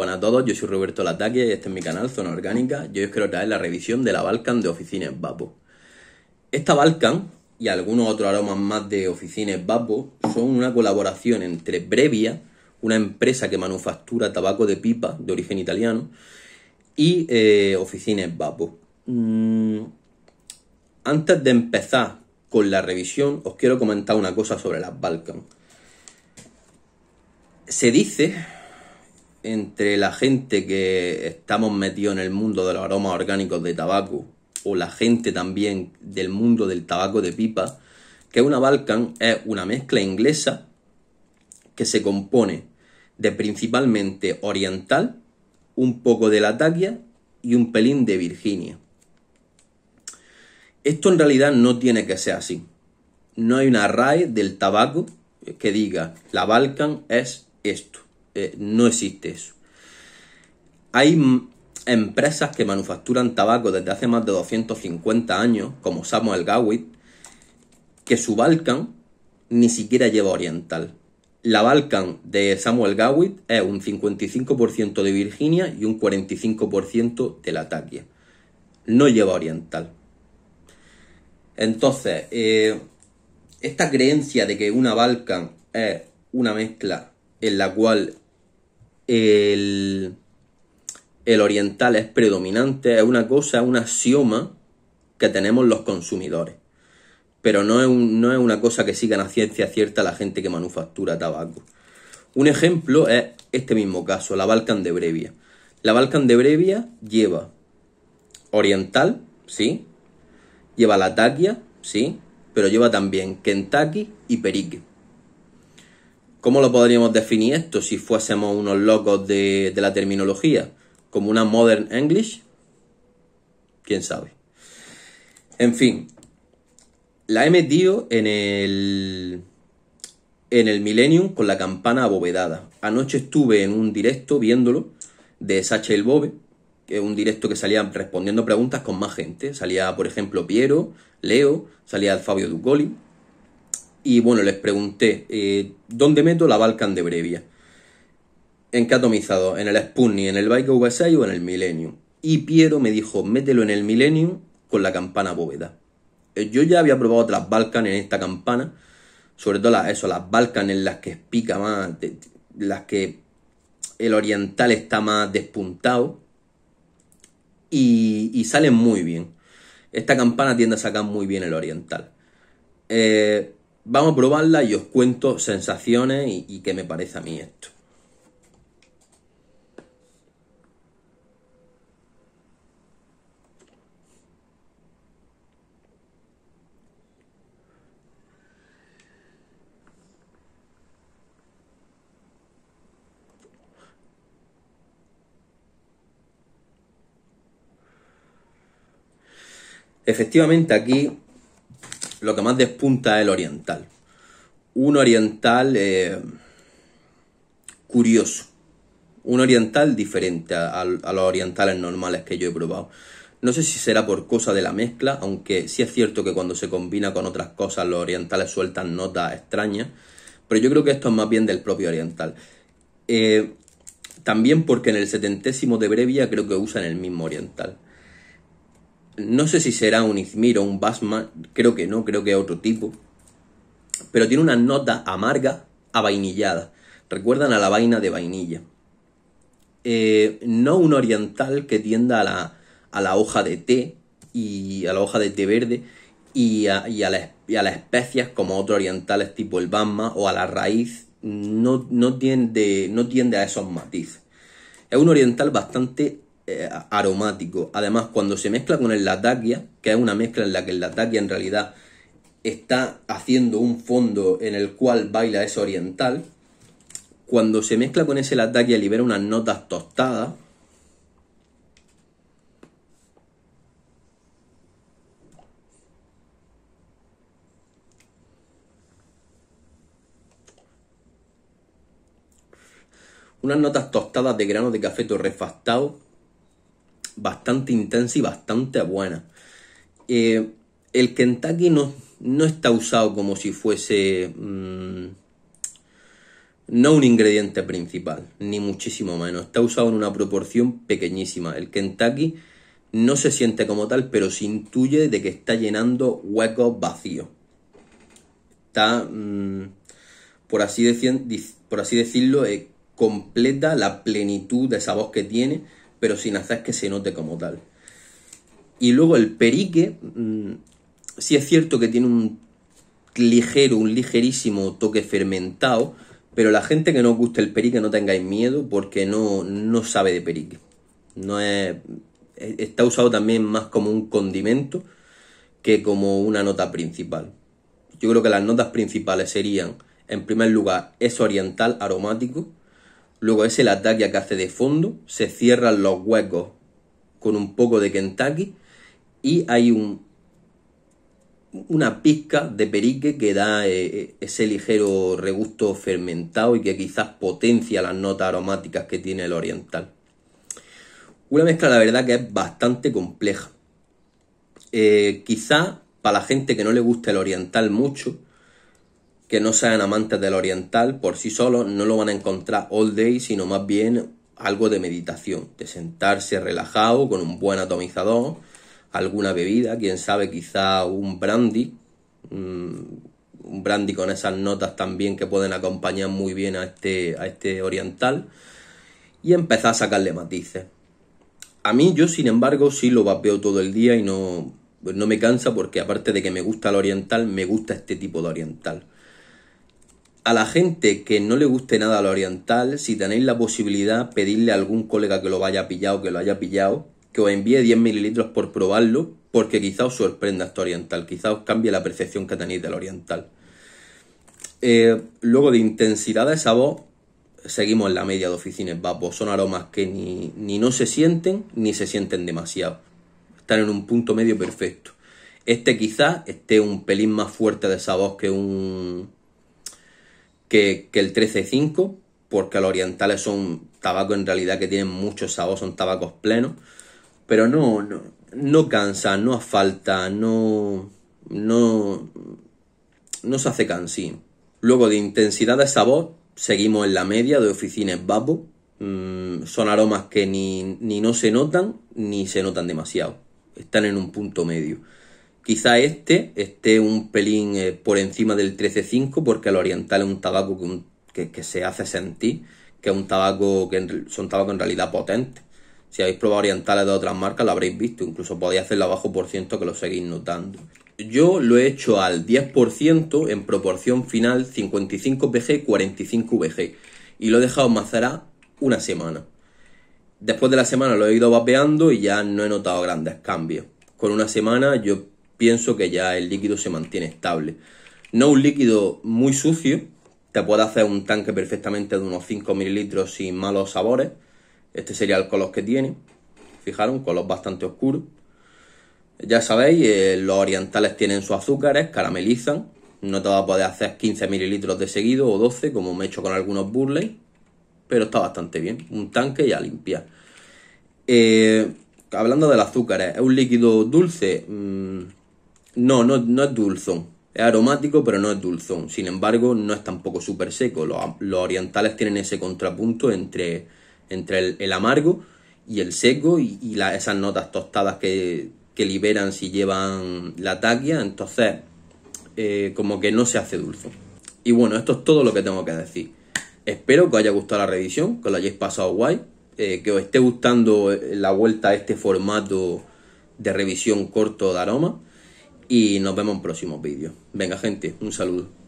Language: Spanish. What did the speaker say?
Buenas a todos, yo soy Roberto Lataque y este es mi canal Zona Orgánica. hoy os quiero traer la revisión de la Balkan de Oficines Vapo. Esta Balkan y algunos otros aromas más de Oficines Vapo son una colaboración entre Brevia, una empresa que manufactura tabaco de pipa de origen italiano, y eh, Oficines Vapo. Mm, antes de empezar con la revisión, os quiero comentar una cosa sobre las Balkan. Se dice entre la gente que estamos metidos en el mundo de los aromas orgánicos de tabaco o la gente también del mundo del tabaco de pipa, que una Balkan es una mezcla inglesa que se compone de principalmente oriental, un poco de taquia y un pelín de Virginia. Esto en realidad no tiene que ser así. No hay una RAE del tabaco que diga la Balkan es esto. Eh, no existe eso. Hay empresas que manufacturan tabaco desde hace más de 250 años, como Samuel Gawit, que su Balkan ni siquiera lleva oriental. La Balkan de Samuel Gawit es un 55% de Virginia y un 45% de la No lleva oriental. Entonces, eh, esta creencia de que una Balkan es una mezcla en la cual el, oriental es predominante, es una cosa, es un axioma que tenemos los consumidores. Pero no es, no es una cosa que sigan la ciencia cierta la gente que manufactura tabaco. Un ejemplo es este mismo caso, la Balkan de Brevia. La Balkan de Brevia lleva oriental, ¿sí? Lleva la taquia, ¿sí? Pero lleva también Kentucky y Perique. ¿Cómo lo podríamos definir esto si fuésemos unos locos de, la terminología? ¿Como una modern English? ¿Quién sabe? En fin, la he metido en el, en el Millennium con la campana abovedada. Anoche estuve en un directo viéndolo de Sacha el Bobe, que es un directo que salía respondiendo preguntas con más gente. Salía, por ejemplo, Piero, Leo, salía Fabio Ducoli, y bueno, les pregunté, eh, ¿dónde meto la Balkan de Brevia? ¿En qué atomizado? ¿En el Sputnik, en el Bike 6 o en el Millennium? Y Piero me dijo, mételo en el Millennium con la campana bóveda. Eh, yo ya había probado otras Balkan en esta campana, sobre todo las, eso, las Balkan en las que pica más, las que el oriental está más despuntado y, y salen muy bien. Esta campana tiende a sacar muy bien el oriental. Eh, Vamos a probarla y os cuento sensaciones y, qué me parece a mí esto. Efectivamente aquí lo que más despunta es el oriental. Un oriental eh, curioso. Un oriental diferente a, los orientales normales que yo he probado. No sé si será por cosa de la mezcla, aunque sí es cierto que cuando se combina con otras cosas los orientales sueltan notas extrañas, pero yo creo que esto es más bien del propio oriental. Eh, también porque en el setentésimo de Brevia creo que usan el mismo oriental. No sé si será un Izmir o un Basma, creo que no, creo que es otro tipo. Pero tiene una nota amarga a vainillada. Recuerdan a la vaina de vainilla. Eh, no un oriental que tienda a la, hoja de té y a la hoja de té verde y a, las especias como otros orientales tipo el Basma o a la raíz. No, no, no tiende a esos matices. Es un oriental bastante eh, aromático. Además, cuando se mezcla con el latakia, que es una mezcla en la que el latakia en realidad está haciendo un fondo en el cual baila es oriental, cuando se mezcla con ese latakia libera unas notas tostadas. Unas notas tostadas de grano de café torrefactado bastante intensa y bastante buena. Eh, el Kentucky no, está usado como si fuese mm, no un ingrediente principal, ni muchísimo menos. Está usado en una proporción pequeñísima. El Kentucky no se siente como tal, pero se intuye de que está llenando huecos vacíos. Está, mm, por, así por así decirlo, eh, completa la plenitud de sabor que tiene pero sin hacer que se note como tal. Y luego el perique, mm, sí es cierto que tiene un ligero, un ligerísimo toque fermentado, pero la gente que no os guste el perique no tengáis miedo porque no, no sabe de perique. No está usado también más como un condimento que como una nota principal. Yo creo que las notas principales serían, en primer lugar, es oriental aromático, Luego es el ataque que hace de fondo, se cierran los huecos con un poco de Kentucky y hay un, una pizca de perique que da eh, eh, ese ligero regusto fermentado y que quizás potencia las notas aromáticas que tiene el oriental. Una mezcla, la verdad, que es bastante compleja. Eh, quizás para la gente que no le gusta el oriental mucho, que no sean amantes del oriental por sí solos no lo van a encontrar all day, sino más bien algo de meditación, de sentarse relajado con un buen atomizador, alguna bebida, quién sabe, quizá un brandy, mm, un brandy con esas notas también que pueden acompañar muy bien a este, a este oriental, y empezar a sacarle matices. A mí yo, sin embargo, sí lo vapeo todo el día y no me cansa porque aparte de que me gusta el oriental, me gusta este tipo de oriental. A la gente que no le guste nada lo oriental, si tenéis la posibilidad, pedirle a algún colega que lo vaya pillado, que lo haya pillado, que os envíe 10 mililitros por probarlo, porque quizá os sorprenda esto oriental, quizá os cambie la percepción que tenéis del oriental. Eh, luego de intensidad de sabor, seguimos en la media de oficinas vapos. Pues son aromas que ni, ni, no se sienten ni se sienten demasiado. Están en un punto medio perfecto. Este quizá esté un pelín más fuerte de sabor que un, que, el 13.5, porque los orientales son tabacos en realidad que tienen mucho sabor, son tabacos plenos, pero no, no, cansa, no asfalta, no, no, no se hace cansín. Luego de intensidad de sabor, seguimos en la media de oficinas babo mm, son aromas que ni, ni no se notan ni se notan demasiado. Están en un punto medio. Quizá este esté un pelín eh, por encima del 13.5 porque el oriental es un tabaco que, se hace sentir, que es un tabaco que son tabacos en realidad potentes. Si habéis probado orientales de otras marcas lo habréis visto, incluso podéis hacerlo abajo por ciento que lo seguís notando. Yo lo he hecho al 10% en proporción final 55 VG, 45 bg y lo he dejado macerar una semana. Después de la semana lo he ido vapeando y ya no he notado grandes cambios. Con una semana yo pienso que ya el líquido se mantiene estable. No un líquido muy sucio, te puede hacer un tanque perfectamente de unos 5 mililitros sin malos sabores. Este sería el color que tiene. Fijaros, un color bastante oscuro. Ya sabéis, eh, los orientales tienen sus azúcares, caramelizan. No te va a poder hacer 15 mililitros de seguido o 12, como me he hecho con algunos Burley. Pero está bastante bien. Un tanque ya limpia. Eh, hablando del azúcar, es un líquido dulce. Mm, no, no, es dulzón. Es aromático, pero no es dulzón. Sin embargo, no es tampoco súper seco. Los, orientales tienen ese contrapunto entre, entre el, amargo y el seco y, esas notas tostadas que, que, liberan si llevan la taquia. Entonces, eh, como que no se hace dulzón. Y bueno, esto es todo lo que tengo que decir. Espero que os haya gustado la revisión, que lo hayáis pasado guay, eh, que os esté gustando la vuelta a este formato de revisión corto de aroma y nos vemos en próximos vídeos. Venga gente, un saludo.